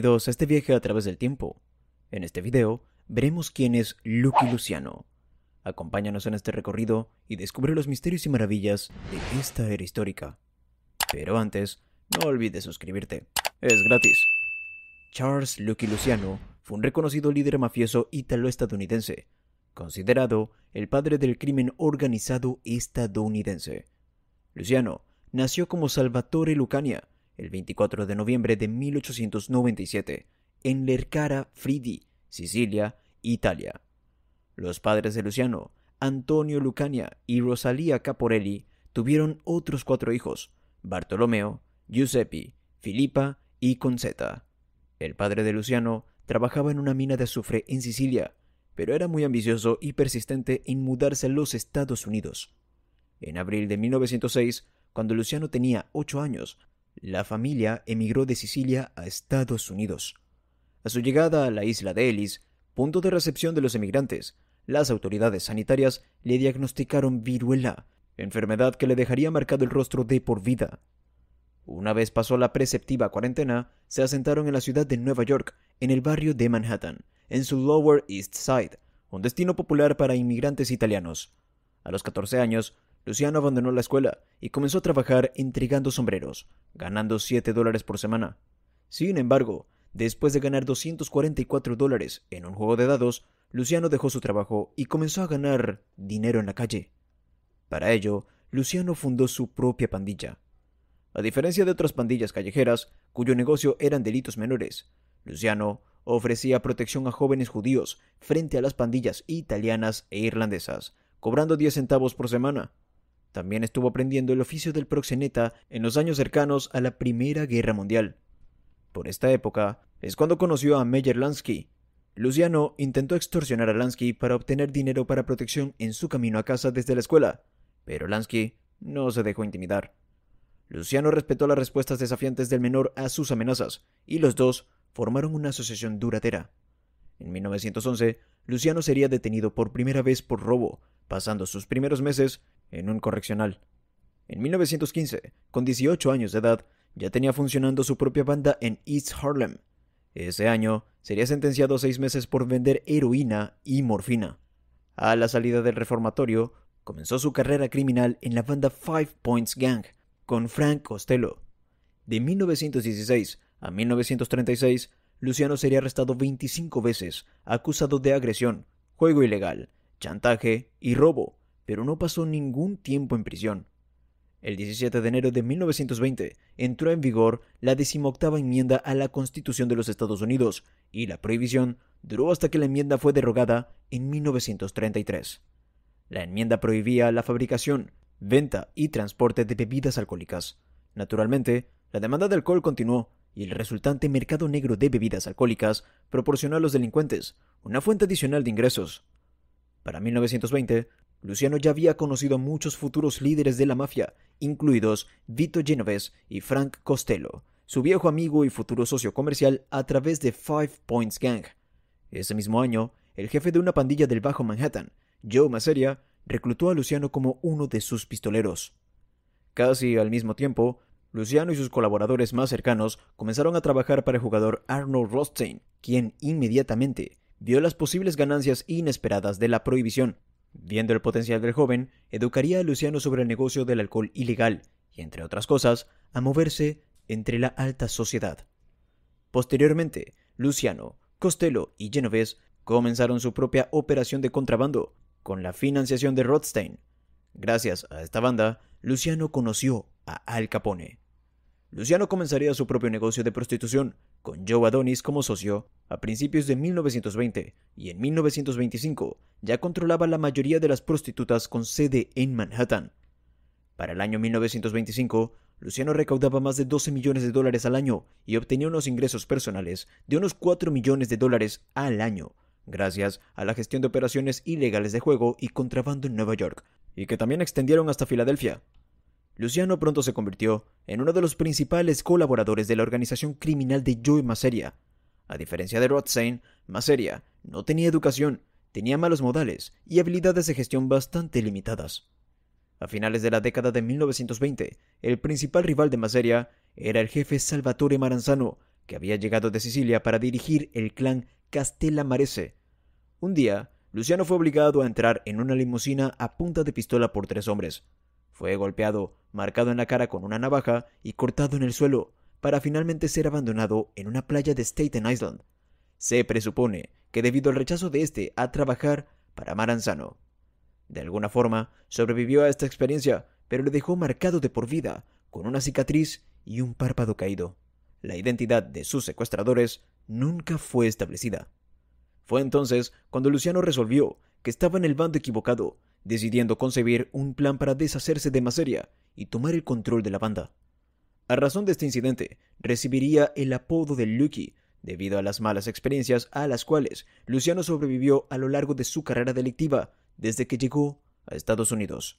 bienvenidos a este viaje a través del tiempo. En este video veremos quién es Lucky Luciano. Acompáñanos en este recorrido y descubre los misterios y maravillas de esta era histórica. Pero antes, no olvides suscribirte. Es gratis. Charles Lucky Luciano fue un reconocido líder mafioso italo estadounidense considerado el padre del crimen organizado estadounidense. Luciano nació como Salvatore Lucania, el 24 de noviembre de 1897 en Lercara Fridi, Sicilia, Italia. Los padres de Luciano, Antonio Lucania y Rosalía Caporelli, tuvieron otros cuatro hijos, Bartolomeo, Giuseppe, Filipa y Concetta. El padre de Luciano trabajaba en una mina de azufre en Sicilia, pero era muy ambicioso y persistente en mudarse a los Estados Unidos. En abril de 1906, cuando Luciano tenía ocho años, la familia emigró de Sicilia a Estados Unidos. A su llegada a la isla de Ellis, punto de recepción de los emigrantes, las autoridades sanitarias le diagnosticaron viruela, enfermedad que le dejaría marcado el rostro de por vida. Una vez pasó la preceptiva cuarentena, se asentaron en la ciudad de Nueva York, en el barrio de Manhattan, en su Lower East Side, un destino popular para inmigrantes italianos. A los 14 años, Luciano abandonó la escuela y comenzó a trabajar intrigando sombreros, ganando 7 dólares por semana. Sin embargo, después de ganar 244 dólares en un juego de dados, Luciano dejó su trabajo y comenzó a ganar dinero en la calle. Para ello, Luciano fundó su propia pandilla. A diferencia de otras pandillas callejeras, cuyo negocio eran delitos menores, Luciano ofrecía protección a jóvenes judíos frente a las pandillas italianas e irlandesas, cobrando 10 centavos por semana. También estuvo aprendiendo el oficio del proxeneta en los años cercanos a la Primera Guerra Mundial. Por esta época es cuando conoció a Meyer Lansky. Luciano intentó extorsionar a Lansky para obtener dinero para protección en su camino a casa desde la escuela, pero Lansky no se dejó intimidar. Luciano respetó las respuestas desafiantes del menor a sus amenazas, y los dos formaron una asociación duradera. En 1911, Luciano sería detenido por primera vez por robo, pasando sus primeros meses en un correccional. En 1915, con 18 años de edad, ya tenía funcionando su propia banda en East Harlem. Ese año sería sentenciado a seis meses por vender heroína y morfina. A la salida del reformatorio, comenzó su carrera criminal en la banda Five Points Gang con Frank Costello. De 1916 a 1936, Luciano sería arrestado 25 veces, acusado de agresión, juego ilegal, chantaje y robo pero no pasó ningún tiempo en prisión. El 17 de enero de 1920 entró en vigor la decimoctava enmienda a la Constitución de los Estados Unidos y la prohibición duró hasta que la enmienda fue derogada en 1933. La enmienda prohibía la fabricación, venta y transporte de bebidas alcohólicas. Naturalmente, la demanda de alcohol continuó y el resultante mercado negro de bebidas alcohólicas proporcionó a los delincuentes una fuente adicional de ingresos. Para 1920, Luciano ya había conocido a muchos futuros líderes de la mafia, incluidos Vito Genovese y Frank Costello, su viejo amigo y futuro socio comercial a través de Five Points Gang. Ese mismo año, el jefe de una pandilla del Bajo Manhattan, Joe Masseria, reclutó a Luciano como uno de sus pistoleros. Casi al mismo tiempo, Luciano y sus colaboradores más cercanos comenzaron a trabajar para el jugador Arnold Rothstein, quien inmediatamente vio las posibles ganancias inesperadas de la prohibición Viendo el potencial del joven, educaría a Luciano sobre el negocio del alcohol ilegal y, entre otras cosas, a moverse entre la alta sociedad. Posteriormente, Luciano, Costello y Genovese comenzaron su propia operación de contrabando con la financiación de Rothstein. Gracias a esta banda, Luciano conoció a Al Capone. Luciano comenzaría su propio negocio de prostitución con Joe Adonis como socio, a principios de 1920 y en 1925 ya controlaba la mayoría de las prostitutas con sede en Manhattan. Para el año 1925, Luciano recaudaba más de 12 millones de dólares al año y obtenía unos ingresos personales de unos 4 millones de dólares al año, gracias a la gestión de operaciones ilegales de juego y contrabando en Nueva York, y que también extendieron hasta Filadelfia, Luciano pronto se convirtió en uno de los principales colaboradores de la organización criminal de Joe Masseria. A diferencia de Rothstein, Masseria no tenía educación, tenía malos modales y habilidades de gestión bastante limitadas. A finales de la década de 1920, el principal rival de Masseria era el jefe Salvatore Maranzano, que había llegado de Sicilia para dirigir el clan Castellamarese. Un día, Luciano fue obligado a entrar en una limusina a punta de pistola por tres hombres. Fue golpeado, marcado en la cara con una navaja y cortado en el suelo, para finalmente ser abandonado en una playa de Staten Island. Se presupone que debido al rechazo de este a trabajar para Maranzano. De alguna forma, sobrevivió a esta experiencia, pero le dejó marcado de por vida, con una cicatriz y un párpado caído. La identidad de sus secuestradores nunca fue establecida. Fue entonces cuando Luciano resolvió que estaba en el bando equivocado decidiendo concebir un plan para deshacerse de Maseria y tomar el control de la banda. A razón de este incidente, recibiría el apodo de Lucky debido a las malas experiencias a las cuales Luciano sobrevivió a lo largo de su carrera delictiva desde que llegó a Estados Unidos.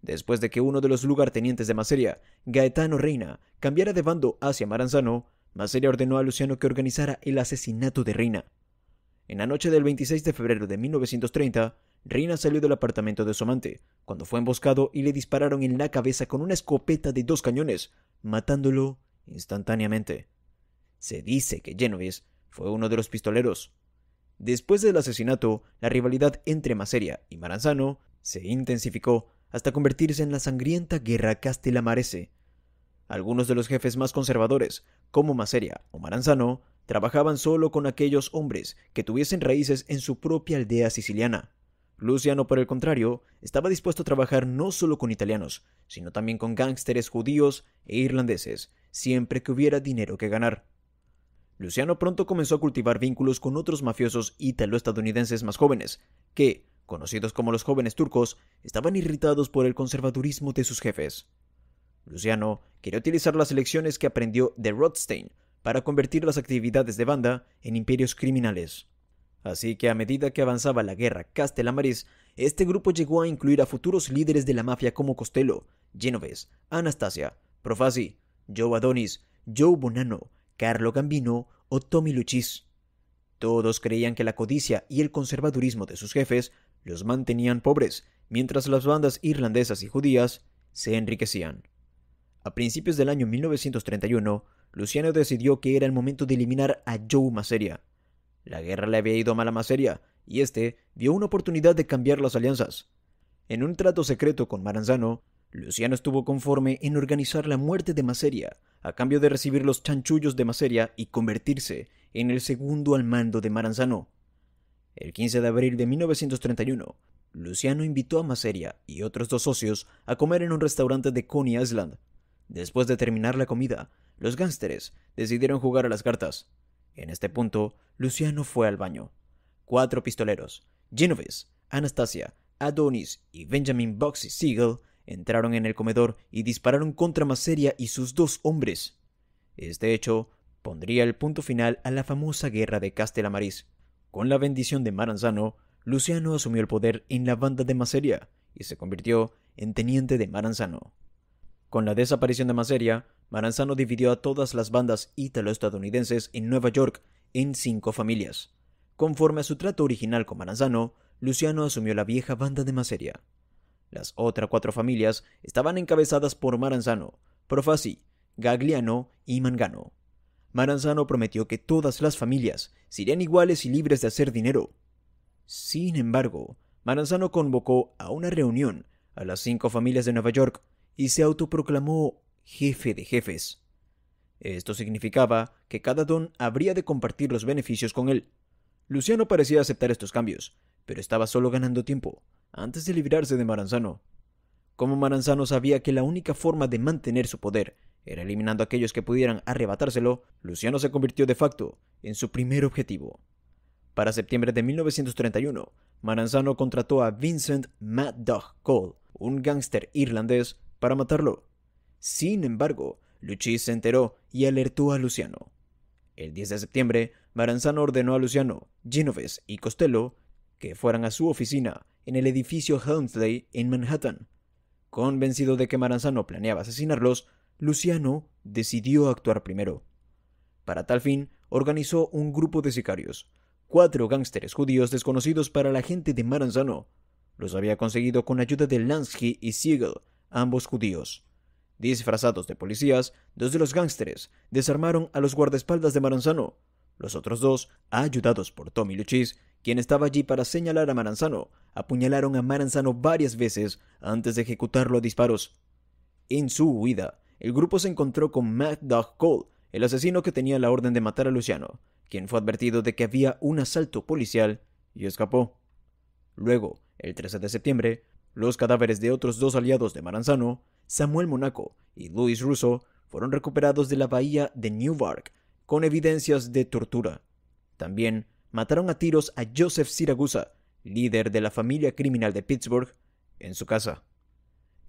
Después de que uno de los lugartenientes de Maseria, Gaetano Reina, cambiara de bando hacia Maranzano, Maseria ordenó a Luciano que organizara el asesinato de Reina. En la noche del 26 de febrero de 1930, Rina salió del apartamento de su amante, cuando fue emboscado y le dispararon en la cabeza con una escopeta de dos cañones, matándolo instantáneamente. Se dice que Genovese fue uno de los pistoleros. Después del asesinato, la rivalidad entre Maceria y Maranzano se intensificó hasta convertirse en la sangrienta guerra castelamarese. Algunos de los jefes más conservadores, como Maceria o Maranzano, trabajaban solo con aquellos hombres que tuviesen raíces en su propia aldea siciliana. Luciano, por el contrario, estaba dispuesto a trabajar no solo con italianos, sino también con gángsteres judíos e irlandeses, siempre que hubiera dinero que ganar. Luciano pronto comenzó a cultivar vínculos con otros mafiosos italo estadounidenses más jóvenes, que, conocidos como los jóvenes turcos, estaban irritados por el conservadurismo de sus jefes. Luciano quería utilizar las lecciones que aprendió de Rothstein para convertir las actividades de banda en imperios criminales. Así que a medida que avanzaba la guerra Castellamaris, este grupo llegó a incluir a futuros líderes de la mafia como Costello, Genoves, Anastasia, Profasi, Joe Adonis, Joe Bonanno, Carlo Gambino o Tommy Luchis. Todos creían que la codicia y el conservadurismo de sus jefes los mantenían pobres, mientras las bandas irlandesas y judías se enriquecían. A principios del año 1931, Luciano decidió que era el momento de eliminar a Joe Maseria, la guerra le había ido mal a Maseria, y este vio una oportunidad de cambiar las alianzas. En un trato secreto con Maranzano, Luciano estuvo conforme en organizar la muerte de Maseria, a cambio de recibir los chanchullos de Maseria y convertirse en el segundo al mando de Maranzano. El 15 de abril de 1931, Luciano invitó a Maseria y otros dos socios a comer en un restaurante de Coney Island. Después de terminar la comida, los gánsteres decidieron jugar a las cartas. En este punto, Luciano fue al baño. Cuatro pistoleros, Genovese, Anastasia, Adonis y Benjamin Boxy Siegel, entraron en el comedor y dispararon contra Maseria y sus dos hombres. Este hecho pondría el punto final a la famosa guerra de Castelamarís. Con la bendición de Maranzano, Luciano asumió el poder en la banda de Maseria y se convirtió en teniente de Maranzano. Con la desaparición de Maseria, Maranzano dividió a todas las bandas ítalo-estadounidenses en Nueva York en cinco familias. Conforme a su trato original con Maranzano, Luciano asumió la vieja banda de Maseria. Las otras cuatro familias estaban encabezadas por Maranzano, Profasi, Gagliano y Mangano. Maranzano prometió que todas las familias serían iguales y libres de hacer dinero. Sin embargo, Maranzano convocó a una reunión a las cinco familias de Nueva York y se autoproclamó jefe de jefes. Esto significaba que cada don habría de compartir los beneficios con él. Luciano parecía aceptar estos cambios, pero estaba solo ganando tiempo, antes de librarse de Maranzano. Como Maranzano sabía que la única forma de mantener su poder era eliminando a aquellos que pudieran arrebatárselo, Luciano se convirtió de facto en su primer objetivo. Para septiembre de 1931, Maranzano contrató a Vincent Mad Dog Cole, un gángster irlandés, para matarlo. Sin embargo, Luchis se enteró y alertó a Luciano. El 10 de septiembre, Maranzano ordenó a Luciano, Genoves y Costello que fueran a su oficina en el edificio Helmsley en Manhattan. Convencido de que Maranzano planeaba asesinarlos, Luciano decidió actuar primero. Para tal fin, organizó un grupo de sicarios, cuatro gángsteres judíos desconocidos para la gente de Maranzano. Los había conseguido con ayuda de Lansky y Siegel, ambos judíos disfrazados de policías, dos de los gángsteres desarmaron a los guardaespaldas de Maranzano. Los otros dos, ayudados por Tommy Luchis, quien estaba allí para señalar a Maranzano, apuñalaron a Maranzano varias veces antes de ejecutarlo a disparos. En su huida, el grupo se encontró con Matt Dog Cole, el asesino que tenía la orden de matar a Luciano, quien fue advertido de que había un asalto policial y escapó. Luego, el 13 de septiembre, los cadáveres de otros dos aliados de Maranzano, Samuel Monaco y Luis Russo, fueron recuperados de la bahía de Newark con evidencias de tortura. También mataron a tiros a Joseph Siragusa, líder de la familia criminal de Pittsburgh, en su casa.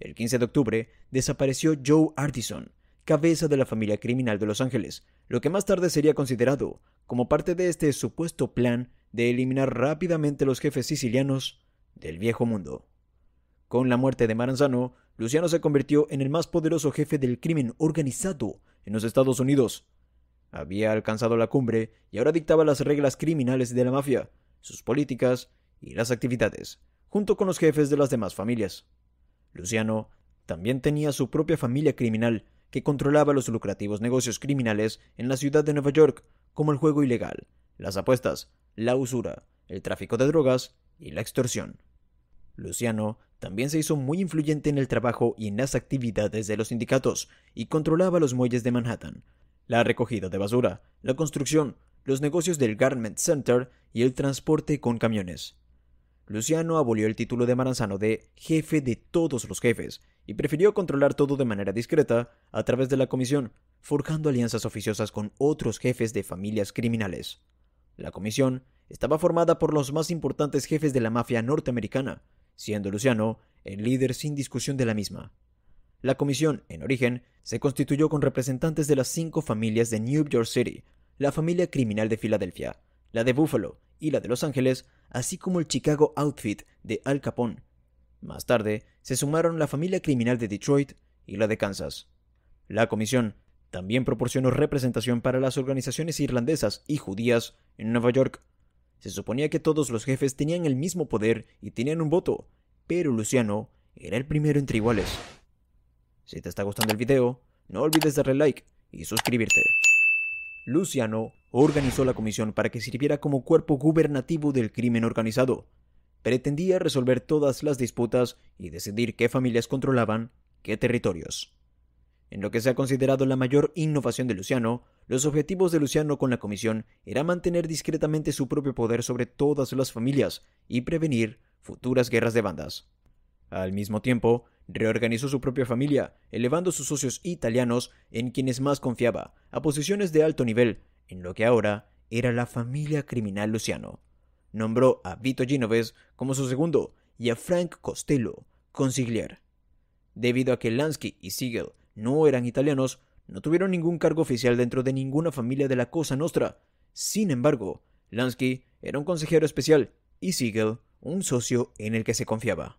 El 15 de octubre desapareció Joe Artison, cabeza de la familia criminal de Los Ángeles, lo que más tarde sería considerado como parte de este supuesto plan de eliminar rápidamente los jefes sicilianos del viejo mundo. Con la muerte de Maranzano, Luciano se convirtió en el más poderoso jefe del crimen organizado en los Estados Unidos. Había alcanzado la cumbre y ahora dictaba las reglas criminales de la mafia, sus políticas y las actividades, junto con los jefes de las demás familias. Luciano también tenía su propia familia criminal que controlaba los lucrativos negocios criminales en la ciudad de Nueva York, como el juego ilegal, las apuestas, la usura, el tráfico de drogas y la extorsión. Luciano también se hizo muy influyente en el trabajo y en las actividades de los sindicatos y controlaba los muelles de Manhattan, la recogida de basura, la construcción, los negocios del Garment Center y el transporte con camiones. Luciano abolió el título de Maranzano de jefe de todos los jefes y prefirió controlar todo de manera discreta a través de la comisión, forjando alianzas oficiosas con otros jefes de familias criminales. La comisión estaba formada por los más importantes jefes de la mafia norteamericana, siendo Luciano el líder sin discusión de la misma. La comisión, en origen, se constituyó con representantes de las cinco familias de New York City, la familia criminal de Filadelfia, la de Buffalo y la de Los Ángeles, así como el Chicago Outfit de Al Capone. Más tarde, se sumaron la familia criminal de Detroit y la de Kansas. La comisión también proporcionó representación para las organizaciones irlandesas y judías en Nueva York, se suponía que todos los jefes tenían el mismo poder y tenían un voto, pero Luciano era el primero entre iguales. Si te está gustando el video, no olvides darle like y suscribirte. Luciano organizó la comisión para que sirviera como cuerpo gubernativo del crimen organizado. Pretendía resolver todas las disputas y decidir qué familias controlaban qué territorios. En lo que se ha considerado la mayor innovación de Luciano los objetivos de Luciano con la comisión era mantener discretamente su propio poder sobre todas las familias y prevenir futuras guerras de bandas. Al mismo tiempo, reorganizó su propia familia, elevando a sus socios italianos, en quienes más confiaba, a posiciones de alto nivel, en lo que ahora era la familia criminal Luciano. Nombró a Vito Ginoves como su segundo y a Frank Costello, consigliere. Debido a que Lansky y Siegel no eran italianos, no tuvieron ningún cargo oficial dentro de ninguna familia de la Cosa Nostra. Sin embargo, Lansky era un consejero especial y Siegel un socio en el que se confiaba.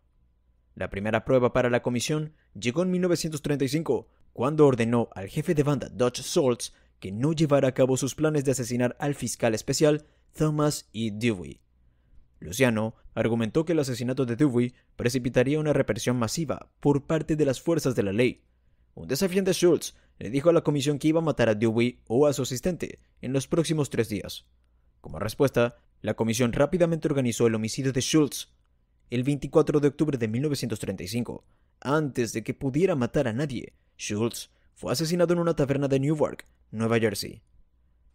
La primera prueba para la comisión llegó en 1935, cuando ordenó al jefe de banda Dutch Schultz que no llevara a cabo sus planes de asesinar al fiscal especial Thomas E. Dewey. Luciano argumentó que el asesinato de Dewey precipitaría una represión masiva por parte de las fuerzas de la ley. Un desafiante Schultz le dijo a la comisión que iba a matar a Dewey o a su asistente en los próximos tres días. Como respuesta, la comisión rápidamente organizó el homicidio de Schultz el 24 de octubre de 1935. Antes de que pudiera matar a nadie, Schultz fue asesinado en una taberna de Newark, Nueva Jersey.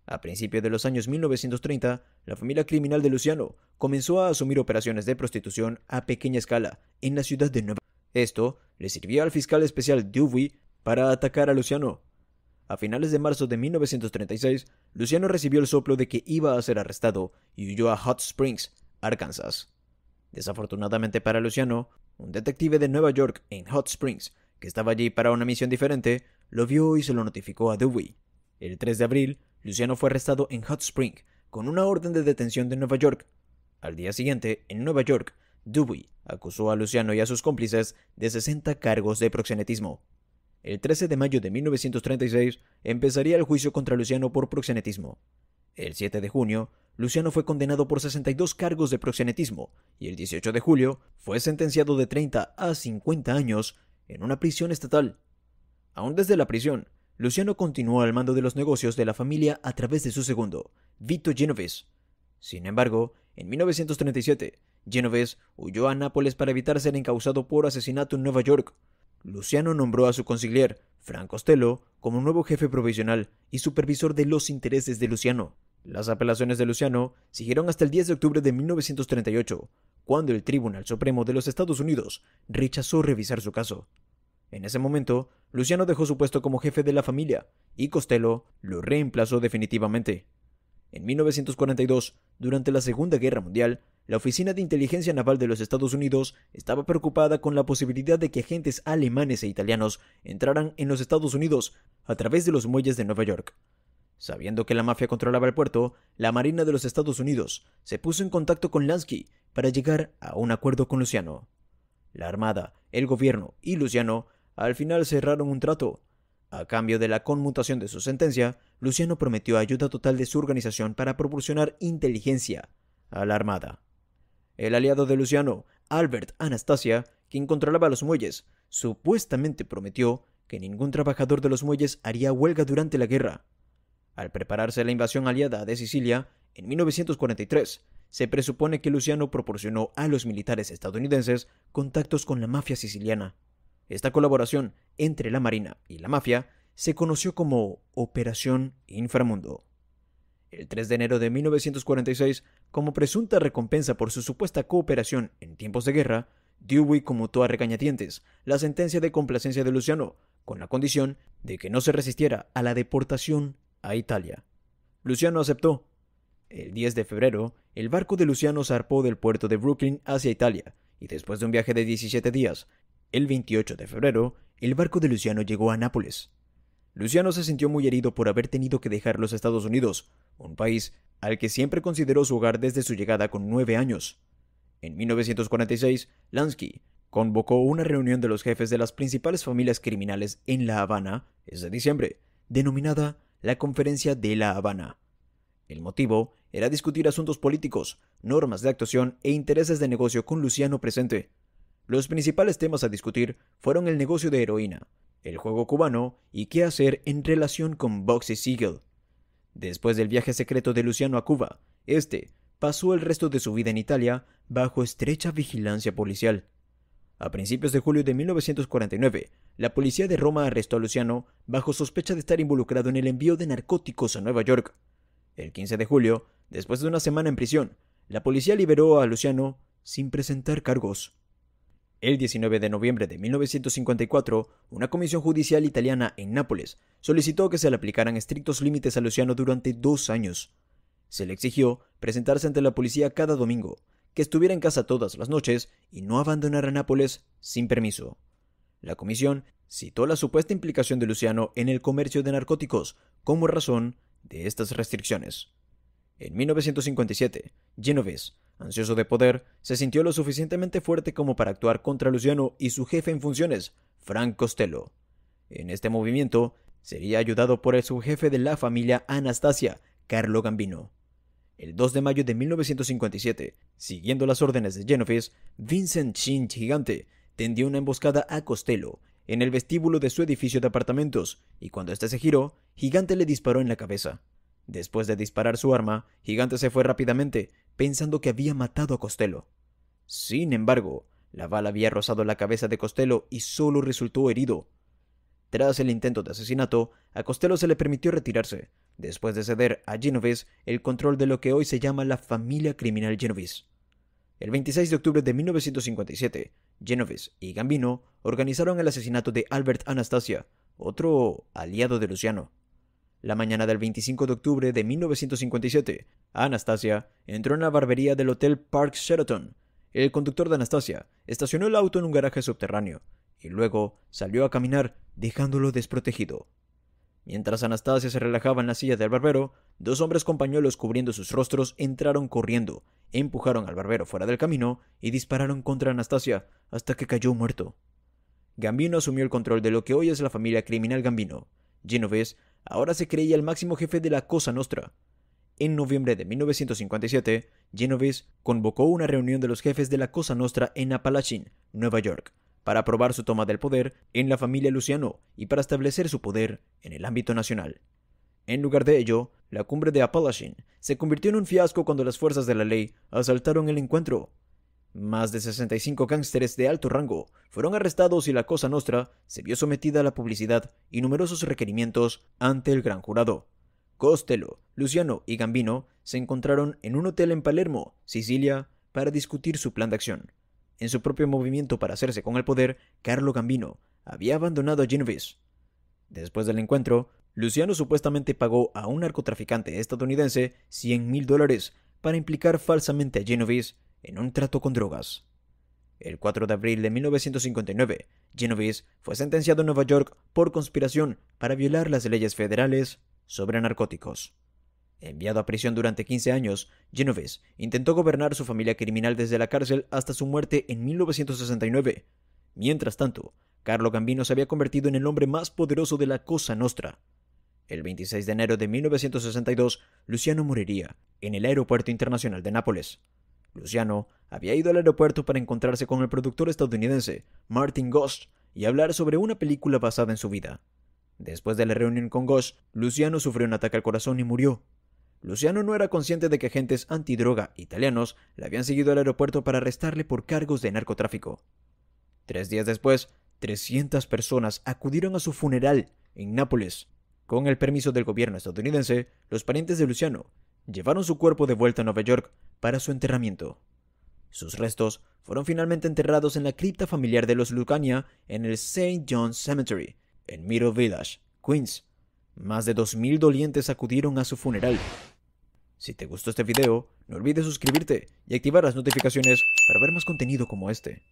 A principios de los años 1930, la familia criminal de Luciano comenzó a asumir operaciones de prostitución a pequeña escala en la ciudad de Nueva York. Esto le sirvió al fiscal especial Dewey para atacar a Luciano. A finales de marzo de 1936, Luciano recibió el soplo de que iba a ser arrestado y huyó a Hot Springs, Arkansas. Desafortunadamente para Luciano, un detective de Nueva York en Hot Springs, que estaba allí para una misión diferente, lo vio y se lo notificó a Dewey. El 3 de abril, Luciano fue arrestado en Hot Springs con una orden de detención de Nueva York. Al día siguiente, en Nueva York, Dewey acusó a Luciano y a sus cómplices de 60 cargos de proxenetismo, el 13 de mayo de 1936 empezaría el juicio contra Luciano por proxenetismo. El 7 de junio, Luciano fue condenado por 62 cargos de proxenetismo y el 18 de julio fue sentenciado de 30 a 50 años en una prisión estatal. Aún desde la prisión, Luciano continuó al mando de los negocios de la familia a través de su segundo, Vito Genovese. Sin embargo, en 1937, Genovese huyó a Nápoles para evitar ser encausado por asesinato en Nueva York, Luciano nombró a su conciliar, Frank Costello, como nuevo jefe provisional y supervisor de los intereses de Luciano. Las apelaciones de Luciano siguieron hasta el 10 de octubre de 1938, cuando el Tribunal Supremo de los Estados Unidos rechazó revisar su caso. En ese momento, Luciano dejó su puesto como jefe de la familia y Costello lo reemplazó definitivamente. En 1942, durante la Segunda Guerra Mundial, la Oficina de Inteligencia Naval de los Estados Unidos estaba preocupada con la posibilidad de que agentes alemanes e italianos entraran en los Estados Unidos a través de los muelles de Nueva York. Sabiendo que la mafia controlaba el puerto, la Marina de los Estados Unidos se puso en contacto con Lansky para llegar a un acuerdo con Luciano. La Armada, el gobierno y Luciano al final cerraron un trato. A cambio de la conmutación de su sentencia, Luciano prometió ayuda total de su organización para proporcionar inteligencia a la Armada el aliado de Luciano, Albert Anastasia, quien controlaba los muelles, supuestamente prometió que ningún trabajador de los muelles haría huelga durante la guerra. Al prepararse la invasión aliada de Sicilia, en 1943, se presupone que Luciano proporcionó a los militares estadounidenses contactos con la mafia siciliana. Esta colaboración entre la Marina y la mafia se conoció como Operación Inframundo. El 3 de enero de 1946, como presunta recompensa por su supuesta cooperación en tiempos de guerra, Dewey conmutó a regañadientes la sentencia de complacencia de Luciano, con la condición de que no se resistiera a la deportación a Italia. Luciano aceptó. El 10 de febrero, el barco de Luciano zarpó del puerto de Brooklyn hacia Italia, y después de un viaje de 17 días, el 28 de febrero, el barco de Luciano llegó a Nápoles. Luciano se sintió muy herido por haber tenido que dejar los Estados Unidos, un país al que siempre consideró su hogar desde su llegada con nueve años. En 1946, Lansky convocó una reunión de los jefes de las principales familias criminales en La Habana ese diciembre, denominada la Conferencia de La Habana. El motivo era discutir asuntos políticos, normas de actuación e intereses de negocio con Luciano presente. Los principales temas a discutir fueron el negocio de heroína, el juego cubano y qué hacer en relación con Boxy Siegel. Después del viaje secreto de Luciano a Cuba, este pasó el resto de su vida en Italia bajo estrecha vigilancia policial. A principios de julio de 1949, la policía de Roma arrestó a Luciano bajo sospecha de estar involucrado en el envío de narcóticos a Nueva York. El 15 de julio, después de una semana en prisión, la policía liberó a Luciano sin presentar cargos. El 19 de noviembre de 1954, una comisión judicial italiana en Nápoles solicitó que se le aplicaran estrictos límites a Luciano durante dos años. Se le exigió presentarse ante la policía cada domingo, que estuviera en casa todas las noches y no abandonara Nápoles sin permiso. La comisión citó la supuesta implicación de Luciano en el comercio de narcóticos como razón de estas restricciones. En 1957, Genovese Ansioso de poder, se sintió lo suficientemente fuerte como para actuar contra Luciano y su jefe en funciones, Frank Costello. En este movimiento, sería ayudado por el subjefe de la familia Anastasia, Carlo Gambino. El 2 de mayo de 1957, siguiendo las órdenes de Genovese, Vincent Chin Gigante tendió una emboscada a Costello en el vestíbulo de su edificio de apartamentos, y cuando éste se giró, Gigante le disparó en la cabeza. Después de disparar su arma, Gigante se fue rápidamente, pensando que había matado a Costello. Sin embargo, la bala había rozado la cabeza de Costello y solo resultó herido. Tras el intento de asesinato, a Costello se le permitió retirarse, después de ceder a Genovese el control de lo que hoy se llama la familia criminal Genovese. El 26 de octubre de 1957, Genovese y Gambino organizaron el asesinato de Albert Anastasia, otro aliado de Luciano. La mañana del 25 de octubre de 1957, Anastasia entró en la barbería del Hotel Park Sheraton. El conductor de Anastasia estacionó el auto en un garaje subterráneo y luego salió a caminar dejándolo desprotegido. Mientras Anastasia se relajaba en la silla del barbero, dos hombres con pañuelos cubriendo sus rostros entraron corriendo, empujaron al barbero fuera del camino y dispararon contra Anastasia hasta que cayó muerto. Gambino asumió el control de lo que hoy es la familia criminal Gambino. Genovese ahora se creía el máximo jefe de la Cosa Nostra. En noviembre de 1957, Genovese convocó una reunión de los jefes de la Cosa Nostra en Apalachin, Nueva York, para aprobar su toma del poder en la familia Luciano y para establecer su poder en el ámbito nacional. En lugar de ello, la cumbre de Apalachin se convirtió en un fiasco cuando las fuerzas de la ley asaltaron el encuentro más de 65 gángsteres de alto rango fueron arrestados y la Cosa Nostra se vio sometida a la publicidad y numerosos requerimientos ante el gran jurado. Costello, Luciano y Gambino se encontraron en un hotel en Palermo, Sicilia, para discutir su plan de acción. En su propio movimiento para hacerse con el poder, Carlo Gambino había abandonado a Genovese. Después del encuentro, Luciano supuestamente pagó a un narcotraficante estadounidense 100 mil dólares para implicar falsamente a Genovese en un trato con drogas. El 4 de abril de 1959, Genovese fue sentenciado en Nueva York por conspiración para violar las leyes federales sobre narcóticos. Enviado a prisión durante 15 años, Genovese intentó gobernar su familia criminal desde la cárcel hasta su muerte en 1969. Mientras tanto, Carlo Gambino se había convertido en el hombre más poderoso de la Cosa Nostra. El 26 de enero de 1962, Luciano moriría en el Aeropuerto Internacional de Nápoles. Luciano había ido al aeropuerto para encontrarse con el productor estadounidense Martin Gosch y hablar sobre una película basada en su vida. Después de la reunión con Gosch, Luciano sufrió un ataque al corazón y murió. Luciano no era consciente de que agentes antidroga italianos le habían seguido al aeropuerto para arrestarle por cargos de narcotráfico. Tres días después, 300 personas acudieron a su funeral en Nápoles. Con el permiso del gobierno estadounidense, los parientes de Luciano llevaron su cuerpo de vuelta a Nueva York para su enterramiento. Sus restos fueron finalmente enterrados en la cripta familiar de los Lucania en el St. John's Cemetery, en Middle Village, Queens. Más de 2.000 dolientes acudieron a su funeral. Si te gustó este video, no olvides suscribirte y activar las notificaciones para ver más contenido como este.